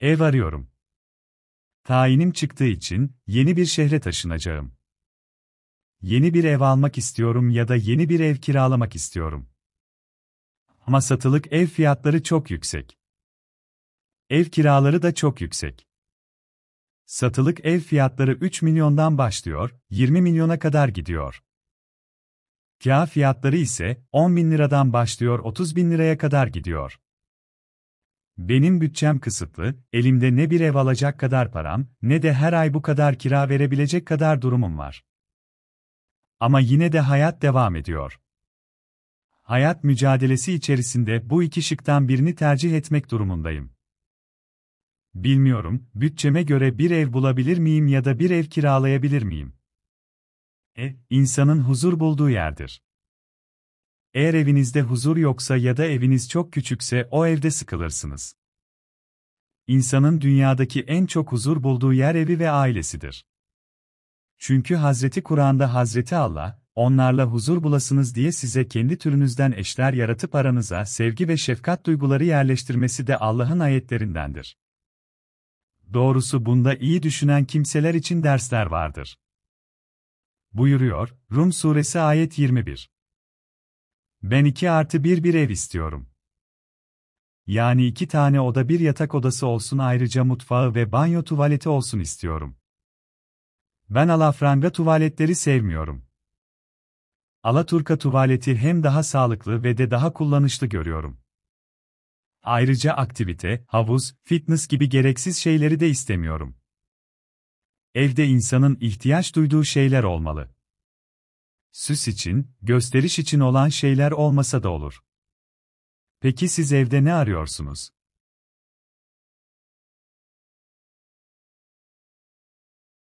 Ev arıyorum. Tayinim çıktığı için yeni bir şehre taşınacağım. Yeni bir ev almak istiyorum ya da yeni bir ev kiralamak istiyorum. Ama satılık ev fiyatları çok yüksek. Ev kiraları da çok yüksek. Satılık ev fiyatları 3 milyondan başlıyor, 20 milyona kadar gidiyor. Kira fiyatları ise 10 bin liradan başlıyor 30 bin liraya kadar gidiyor. Benim bütçem kısıtlı, elimde ne bir ev alacak kadar param, ne de her ay bu kadar kira verebilecek kadar durumum var. Ama yine de hayat devam ediyor. Hayat mücadelesi içerisinde bu iki şıktan birini tercih etmek durumundayım. Bilmiyorum, bütçeme göre bir ev bulabilir miyim ya da bir ev kiralayabilir miyim? E, insanın huzur bulduğu yerdir. Eğer evinizde huzur yoksa ya da eviniz çok küçükse o evde sıkılırsınız. İnsanın dünyadaki en çok huzur bulduğu yer evi ve ailesidir. Çünkü Hazreti Kur'an'da Hazreti Allah, onlarla huzur bulasınız diye size kendi türünüzden eşler yaratıp aranıza sevgi ve şefkat duyguları yerleştirmesi de Allah'ın ayetlerindendir. Doğrusu bunda iyi düşünen kimseler için dersler vardır. Buyuruyor, Rum Suresi ayet 21. Ben 2 artı 1 bir ev istiyorum. Yani iki tane oda bir yatak odası olsun ayrıca mutfağı ve banyo tuvaleti olsun istiyorum. Ben alafranga tuvaletleri sevmiyorum. Alaturka tuvaleti hem daha sağlıklı ve de daha kullanışlı görüyorum. Ayrıca aktivite, havuz, fitness gibi gereksiz şeyleri de istemiyorum. Evde insanın ihtiyaç duyduğu şeyler olmalı süs için, gösteriş için olan şeyler olmasa da olur. Peki siz evde ne arıyorsunuz?